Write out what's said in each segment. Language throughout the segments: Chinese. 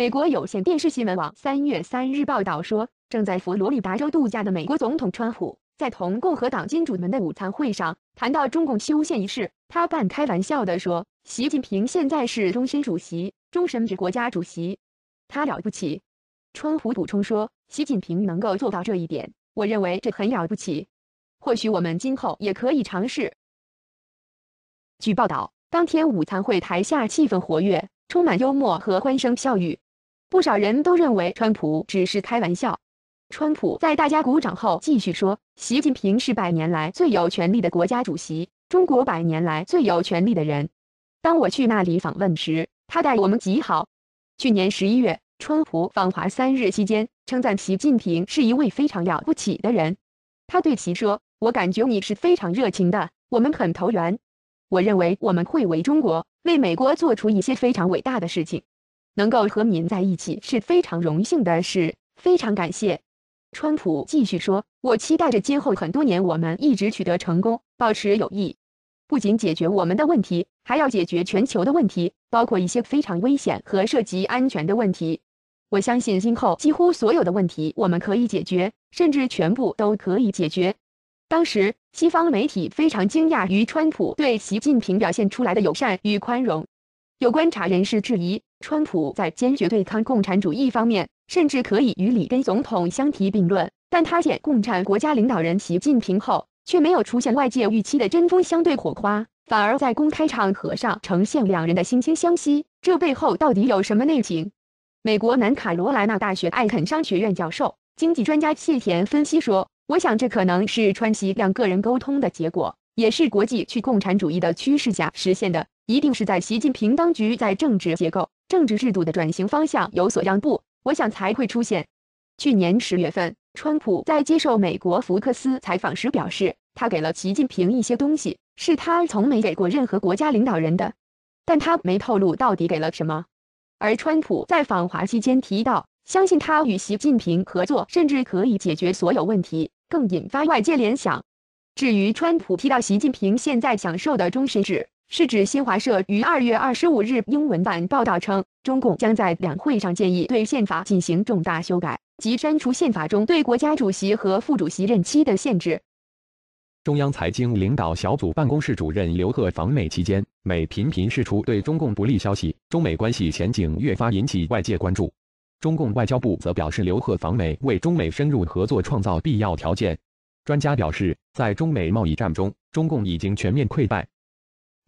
美国有线电视新闻网三月三日报道说，正在佛罗里达州度假的美国总统川普在同共和党金主们的午餐会上谈到中共修宪一事，他半开玩笑地说：“习近平现在是终身主席，终身制国家主席，他了不起。”川普补充说：“习近平能够做到这一点，我认为这很了不起。或许我们今后也可以尝试。”据报道，当天午餐会台下气氛活跃，充满幽默和欢声笑语。不少人都认为，川普只是开玩笑。川普在大家鼓掌后继续说：“习近平是百年来最有权力的国家主席，中国百年来最有权力的人。当我去那里访问时，他待我们极好。”去年十一月，川普访华三日期间，称赞习近平是一位非常了不起的人。他对其说：“我感觉你是非常热情的，我们很投缘。我认为我们会为中国、为美国做出一些非常伟大的事情。”能够和您在一起是非常荣幸的事，非常感谢。川普继续说：“我期待着今后很多年，我们一直取得成功，保持友谊，不仅解决我们的问题，还要解决全球的问题，包括一些非常危险和涉及安全的问题。我相信今后几乎所有的问题我们可以解决，甚至全部都可以解决。”当时，西方媒体非常惊讶于川普对习近平表现出来的友善与宽容。有观察人士质疑。川普在坚决对抗共产主义方面，甚至可以与里根总统相提并论，但他见共产国家领导人习近平后，却没有出现外界预期的针锋相对火花，反而在公开场合上呈现两人的心惺相惜。这背后到底有什么内情？美国南卡罗来纳大学艾肯商学院教授、经济专家谢田分析说：“我想这可能是川西两个人沟通的结果，也是国际去共产主义的趋势下实现的，一定是在习近平当局在政治结构。”政治制度的转型方向有所让步，我想才会出现。去年十月份，川普在接受美国福克斯采访时表示，他给了习近平一些东西，是他从没给过任何国家领导人的，但他没透露到底给了什么。而川普在访华期间提到，相信他与习近平合作，甚至可以解决所有问题，更引发外界联想。至于川普提到习近平现在享受的终身制。是指新华社于二月二十五日英文版报道称，中共将在两会上建议对宪法进行重大修改及删除宪法中对国家主席和副主席任期的限制。中央财经领导小组办公室主任刘鹤访美期间，美频频释出对中共不利消息，中美关系前景越发引起外界关注。中共外交部则表示，刘鹤访美为中美深入合作创造必要条件。专家表示，在中美贸易战中，中共已经全面溃败。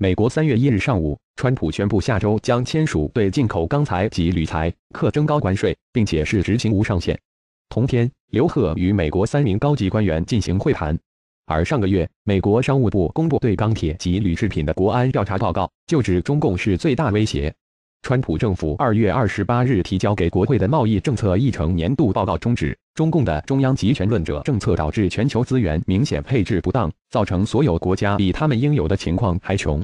美国三月一日上午，川普宣布下周将签署对进口钢材及铝材课征高关税，并且是执行无上限。同天，刘鹤与美国三名高级官员进行会谈。而上个月，美国商务部公布对钢铁及铝制品的国安调查报告，就指中共是最大威胁。川普政府二月二十八日提交给国会的贸易政策议程年度报告终止。中共的中央集权论者政策导致全球资源明显配置不当，造成所有国家比他们应有的情况还穷。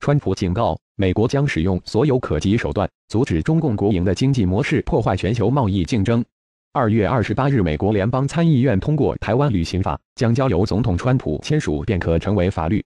川普警告，美国将使用所有可及手段，阻止中共国营的经济模式破坏全球贸易竞争。二月二十八日，美国联邦参议院通过《台湾旅行法》，将交由总统川普签署便可成为法律。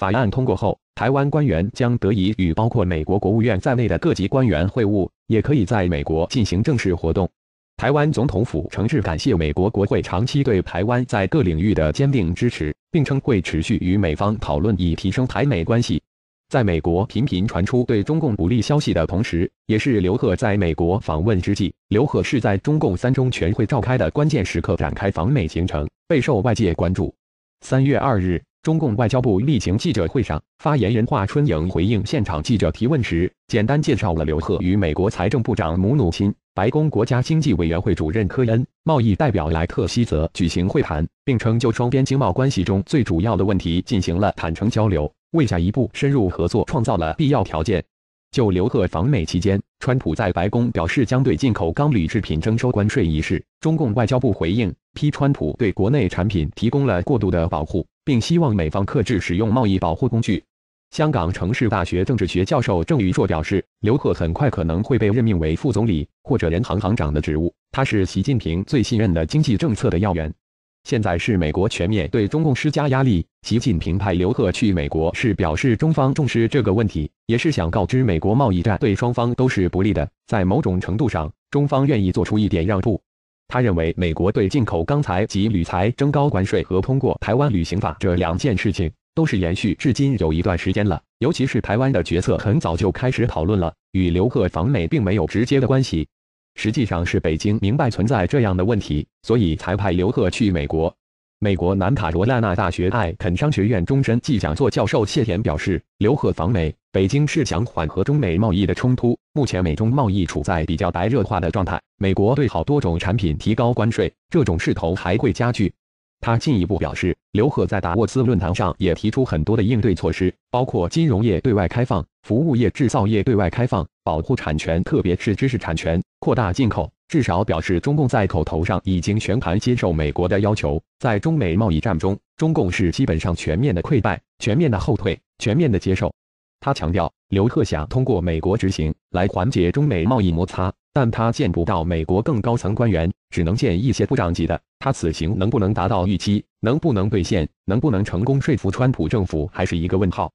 法案通过后，台湾官员将得以与包括美国国务院在内的各级官员会晤，也可以在美国进行正式活动。台湾总统府诚挚感谢美国国会长期对台湾在各领域的坚定支持，并称会持续与美方讨论以提升台美关系。在美国频频传出对中共不利消息的同时，也是刘鹤在美国访问之际。刘鹤是在中共三中全会召开的关键时刻展开访美行程，备受外界关注。三月二日。中共外交部例行记者会上，发言人华春莹回应现场记者提问时，简单介绍了刘鹤与美国财政部长姆努钦、白宫国家经济委员会主任科恩、贸易代表莱特希泽举行会谈，并称就双边经贸关系中最主要的问题进行了坦诚交流，为下一步深入合作创造了必要条件。就刘鹤访美期间，川普在白宫表示，将对进口钢铝制品征收关税一事，中共外交部回应批川普对国内产品提供了过度的保护，并希望美方克制使用贸易保护工具。香港城市大学政治学教授郑宇硕表示，刘鹤很快可能会被任命为副总理或者人行行长的职务，他是习近平最信任的经济政策的要员。现在是美国全面对中共施加压力，习近平派刘鹤去美国是表示中方重视这个问题，也是想告知美国贸易战对双方都是不利的。在某种程度上，中方愿意做出一点让步。他认为，美国对进口钢材及铝材征高关税和通过台湾旅行法这两件事情，都是延续至今有一段时间了。尤其是台湾的决策很早就开始讨论了，与刘鹤访美并没有直接的关系。实际上是北京明白存在这样的问题，所以才派刘鹤去美国。美国南卡罗纳大学艾肯商学院终身暨讲座教授谢田表示，刘鹤访美，北京是想缓和中美贸易的冲突。目前美中贸易处在比较白热化的状态，美国对好多种产品提高关税，这种势头还会加剧。他进一步表示，刘鹤在达沃斯论坛上也提出很多的应对措施，包括金融业对外开放、服务业、制造业对外开放。保护产权，特别是知识产权，扩大进口，至少表示中共在口头上已经全盘接受美国的要求。在中美贸易战中，中共是基本上全面的溃败、全面的后退、全面的接受。他强调，刘鹤想通过美国执行来缓解中美贸易摩擦，但他见不到美国更高层官员，只能见一些部长级的。他此行能不能达到预期？能不能兑现？能不能成功说服川普政府？还是一个问号。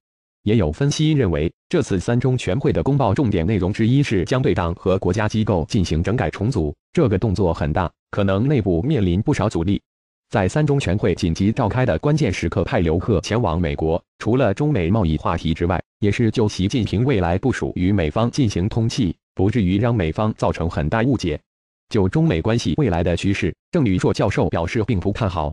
也有分析认为，这次三中全会的公报重点内容之一是将对党和国家机构进行整改重组，这个动作很大，可能内部面临不少阻力。在三中全会紧急召开的关键时刻派刘客前往美国，除了中美贸易话题之外，也是就习近平未来部署与美方进行通气，不至于让美方造成很大误解。就中美关系未来的趋势，郑宇硕教授表示并不看好。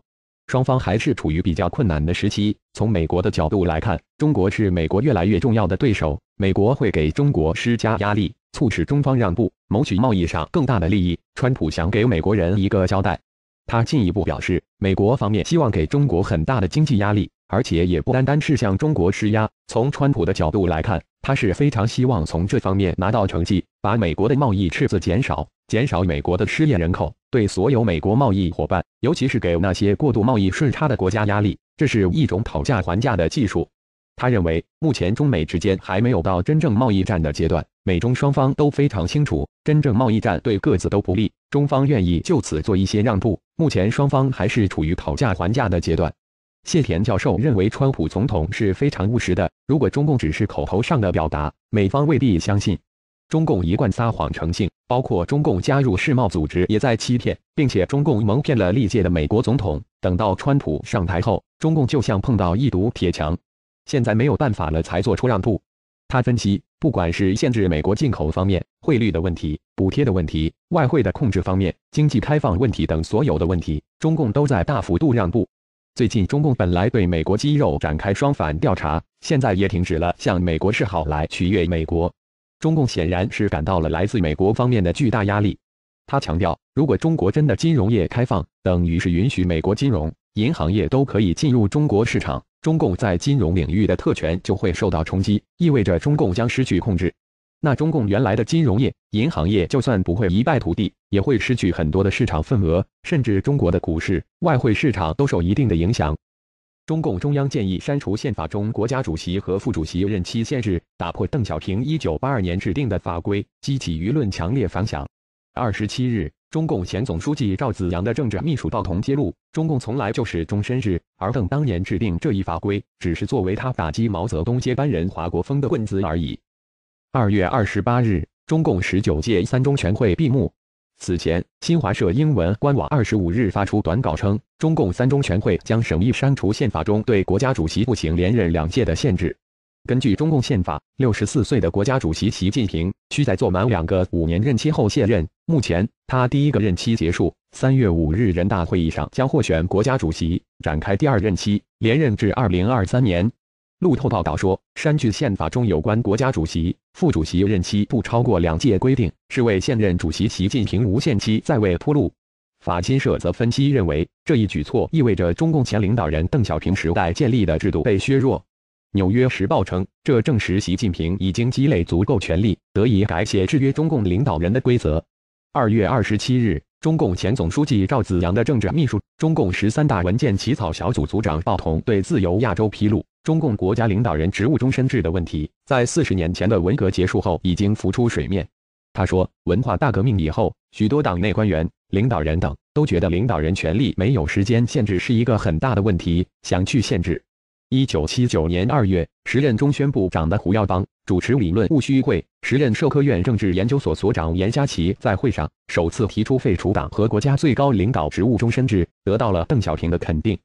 双方还是处于比较困难的时期。从美国的角度来看，中国是美国越来越重要的对手，美国会给中国施加压力，促使中方让步，谋取贸易上更大的利益。川普想给美国人一个交代，他进一步表示，美国方面希望给中国很大的经济压力，而且也不单单是向中国施压。从川普的角度来看，他是非常希望从这方面拿到成绩，把美国的贸易赤字减少。减少美国的失业人口，对所有美国贸易伙伴，尤其是给那些过度贸易顺差的国家压力，这是一种讨价还价的技术。他认为，目前中美之间还没有到真正贸易战的阶段，美中双方都非常清楚，真正贸易战对各自都不利，中方愿意就此做一些让步。目前双方还是处于讨价还价的阶段。谢田教授认为，川普总统是非常务实的，如果中共只是口头上的表达，美方未必相信，中共一贯撒谎成性。包括中共加入世贸组织也在欺骗，并且中共蒙骗了历届的美国总统。等到川普上台后，中共就像碰到一堵铁墙，现在没有办法了才做出让步。他分析，不管是限制美国进口方面、汇率的问题、补贴的问题、外汇的控制方面、经济开放问题等所有的问题，中共都在大幅度让步。最近，中共本来对美国肌肉展开双反调查，现在也停止了向美国示好来取悦美国。中共显然是感到了来自美国方面的巨大压力。他强调，如果中国真的金融业开放，等于是允许美国金融、银行业都可以进入中国市场，中共在金融领域的特权就会受到冲击，意味着中共将失去控制。那中共原来的金融业、银行业就算不会一败涂地，也会失去很多的市场份额，甚至中国的股市、外汇市场都受一定的影响。中共中央建议删除宪法中国家主席和副主席任期限制，打破邓小平1982年制定的法规，激起舆论强烈反响。二十七日，中共前总书记赵紫阳的政治秘书鲍同揭露，中共从来就是终身制，而邓当年制定这一法规，只是作为他打击毛泽东接班人华国锋的棍子而已。二月二十八日，中共十九届三中全会闭幕。此前，新华社英文官网二十五日发出短稿称，中共三中全会将审议删除宪法中对国家主席不行连任两届的限制。根据中共宪法，六十四岁的国家主席习近平需在做满两个五年任期后卸任。目前，他第一个任期结束，三月五日人大会议上将获选国家主席，展开第二任期，连任至二零二三年。路透报道说，删去宪法中有关国家主席、副主席任期不超过两届规定，是为现任主席习近平无限期在位铺路。法新社则分析认为，这一举措意味着中共前领导人邓小平时代建立的制度被削弱。纽约时报称，这证实习近平已经积累足够权力，得以改写制约中共领导人的规则。二月二十七日，中共前总书记赵紫阳的政治秘书、中共十三大文件起草小组组长鲍彤对自由亚洲披露。中共国家领导人职务终身制的问题，在四十年前的文革结束后已经浮出水面。他说：“文化大革命以后，许多党内官员、领导人等都觉得，领导人权力没有时间限制是一个很大的问题，想去限制。”一九七九年二月，时任中宣部长的胡耀邦主持理论务虚会，时任社科院政治研究所所长严家其在会上首次提出废除党和国家最高领导职务终身制，得到了邓小平的肯定。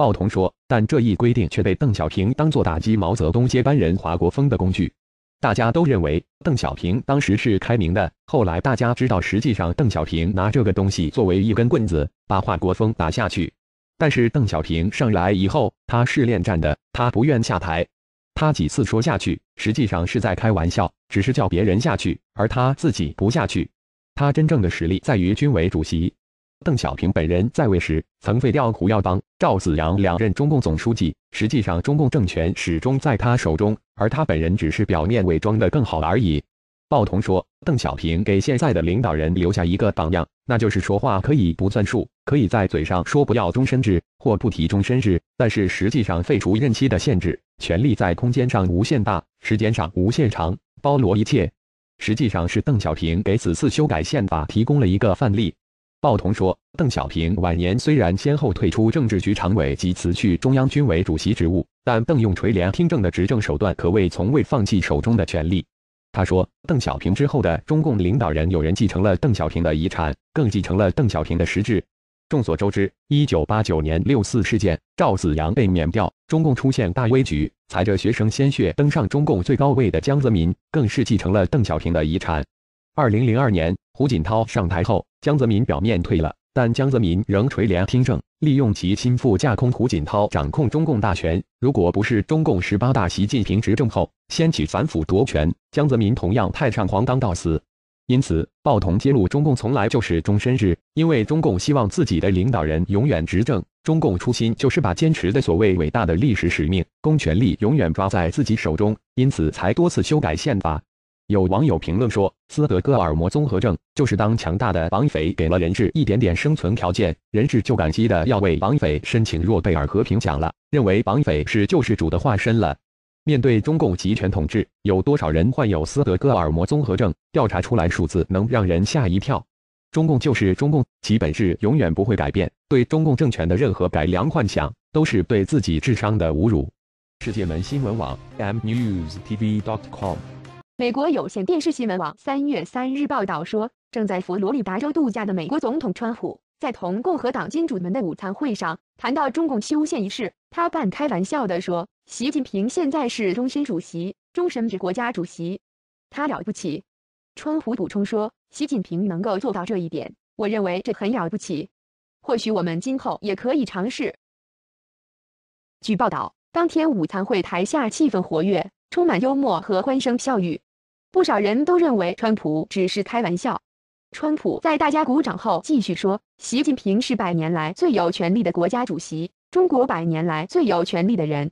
鲍同说：“但这一规定却被邓小平当作打击毛泽东接班人华国锋的工具。大家都认为邓小平当时是开明的，后来大家知道，实际上邓小平拿这个东西作为一根棍子，把华国锋打下去。但是邓小平上来以后，他是恋战的，他不愿下台。他几次说下去，实际上是在开玩笑，只是叫别人下去，而他自己不下去。他真正的实力在于军委主席。”邓小平本人在位时，曾废掉胡耀邦、赵紫阳两任中共总书记。实际上，中共政权始终在他手中，而他本人只是表面伪装的更好而已。报童说：“邓小平给现在的领导人留下一个榜样，那就是说话可以不算数，可以在嘴上说不要终身制或不提终身制，但是实际上废除任期的限制，权力在空间上无限大，时间上无限长，包罗一切。实际上是邓小平给此次修改宪法提供了一个范例。”报童说，邓小平晚年虽然先后退出政治局常委及辞去中央军委主席职务，但邓用垂帘听政的执政手段可谓从未放弃手中的权力。他说，邓小平之后的中共领导人，有人继承了邓小平的遗产，更继承了邓小平的实质。众所周知，一九八九年六四事件，赵紫阳被免掉，中共出现大危局，踩着学生鲜血登上中共最高位的江泽民，更是继承了邓小平的遗产。二零零二年，胡锦涛上台后。江泽民表面退了，但江泽民仍垂帘听政，利用其心腹架空胡锦涛，掌控中共大权。如果不是中共十八大习近平执政后掀起反腐夺权，江泽民同样太上皇当到死。因此，报童揭露中共从来就是终身制，因为中共希望自己的领导人永远执政。中共初心就是把坚持的所谓伟大的历史使命、公权力永远抓在自己手中，因此才多次修改宪法。有网友评论说：“斯德哥尔摩综合症就是当强大的绑匪给了人质一点点生存条件，人质就感激的要为绑匪申请诺贝尔和平奖了，认为绑匪是救世主的化身了。”面对中共集权统治，有多少人患有斯德哥尔摩综合症？调查出来数字能让人吓一跳。中共就是中共，其本质永远不会改变。对中共政权的任何改良幻想，都是对自己智商的侮辱。世界门新闻网 mnews tv dot com 美国有线电视新闻网三月三日报道说，正在佛罗里达州度假的美国总统川普，在同共和党金主们的午餐会上谈到中共修宪一事，他半开玩笑地说：“习近平现在是终身主席，终身制国家主席，他了不起。”川普补充说：“习近平能够做到这一点，我认为这很了不起。或许我们今后也可以尝试。”据报道，当天午餐会台下气氛活跃，充满幽默和欢声笑语。不少人都认为川普只是开玩笑。川普在大家鼓掌后继续说：“习近平是百年来最有权力的国家主席，中国百年来最有权力的人。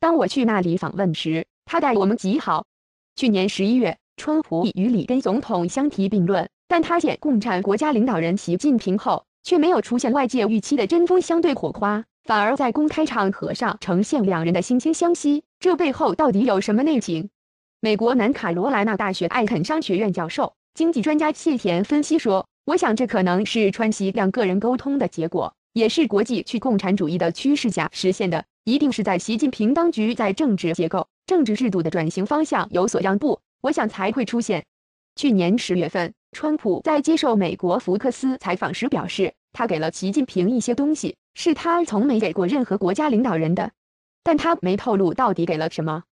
当我去那里访问时，他待我们极好。”去年十一月，川普已与里根总统相提并论，但他见共产国家领导人习近平后，却没有出现外界预期的针锋相对火花，反而在公开场合上呈现两人的惺惺相惜。这背后到底有什么内情？美国南卡罗来纳大学艾肯商学院教授、经济专家谢田分析说：“我想这可能是川西两个人沟通的结果，也是国际去共产主义的趋势下实现的。一定是在习近平当局在政治结构、政治制度的转型方向有所让步，我想才会出现。”去年十月份，川普在接受美国福克斯采访时表示，他给了习近平一些东西，是他从没给过任何国家领导人的，但他没透露到底给了什么。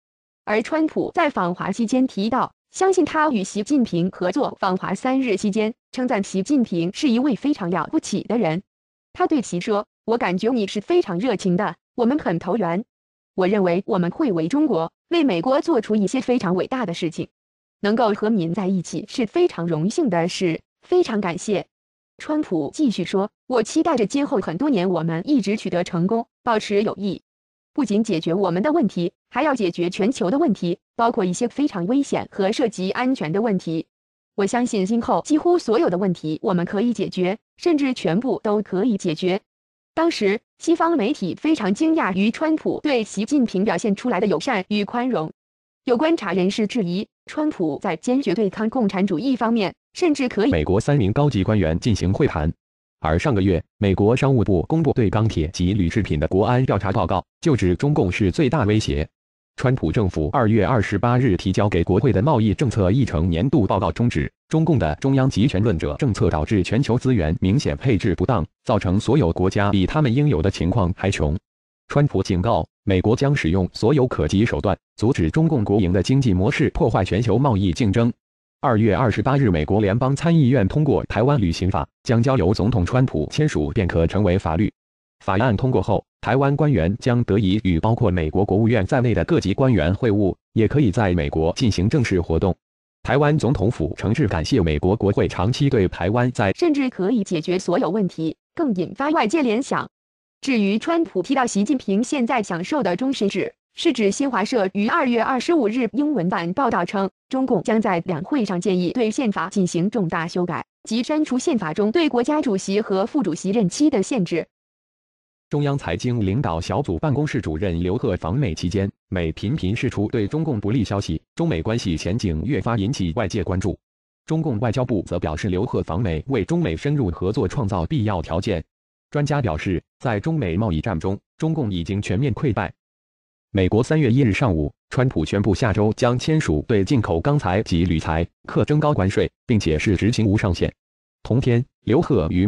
而川普在访华期间提到，相信他与习近平合作访华三日期间，称赞习近平是一位非常了不起的人。他对其说：“我感觉你是非常热情的，我们很投缘。我认为我们会为中国、为美国做出一些非常伟大的事情。能够和您在一起是非常荣幸的事，非常感谢。”川普继续说：“我期待着今后很多年，我们一直取得成功，保持友谊，不仅解决我们的问题。”还要解决全球的问题，包括一些非常危险和涉及安全的问题。我相信今后几乎所有的问题我们可以解决，甚至全部都可以解决。当时西方媒体非常惊讶于川普对习近平表现出来的友善与宽容，有观察人士质疑，川普在坚决对抗共产主义方面，甚至可以美国三名高级官员进行会谈。而上个月，美国商务部公布对钢铁及铝制品的国安调查报告，就指中共是最大威胁。川普政府二月二十八日提交给国会的贸易政策议程年度报告终止。中共的中央集权论者政策导致全球资源明显配置不当，造成所有国家比他们应有的情况还穷。川普警告，美国将使用所有可及手段，阻止中共国营的经济模式破坏全球贸易竞争。二月二十八日，美国联邦参议院通过《台湾旅行法》，将交由总统川普签署便可成为法律。法案通过后。台湾官员将得以与包括美国国务院在内的各级官员会晤，也可以在美国进行正式活动。台湾总统府诚挚感谢美国国会长期对台湾在，甚至可以解决所有问题，更引发外界联想。至于川普提到习近平现在享受的终身制，是指新华社于二月二十五日英文版报道称，中共将在两会上建议对宪法进行重大修改及删除宪法中对国家主席和副主席任期的限制。中央财经领导小组办公室主任刘鹤访美期间，美频频释出对中共不利消息，中美关系前景越发引起外界关注。中共外交部则表示，刘鹤访美为中美深入合作创造必要条件。专家表示，在中美贸易战中，中共已经全面溃败。美国三月一日上午，川普宣布下周将签署对进口钢材及铝材课征高关税，并且是执行无上限。同天，刘鹤与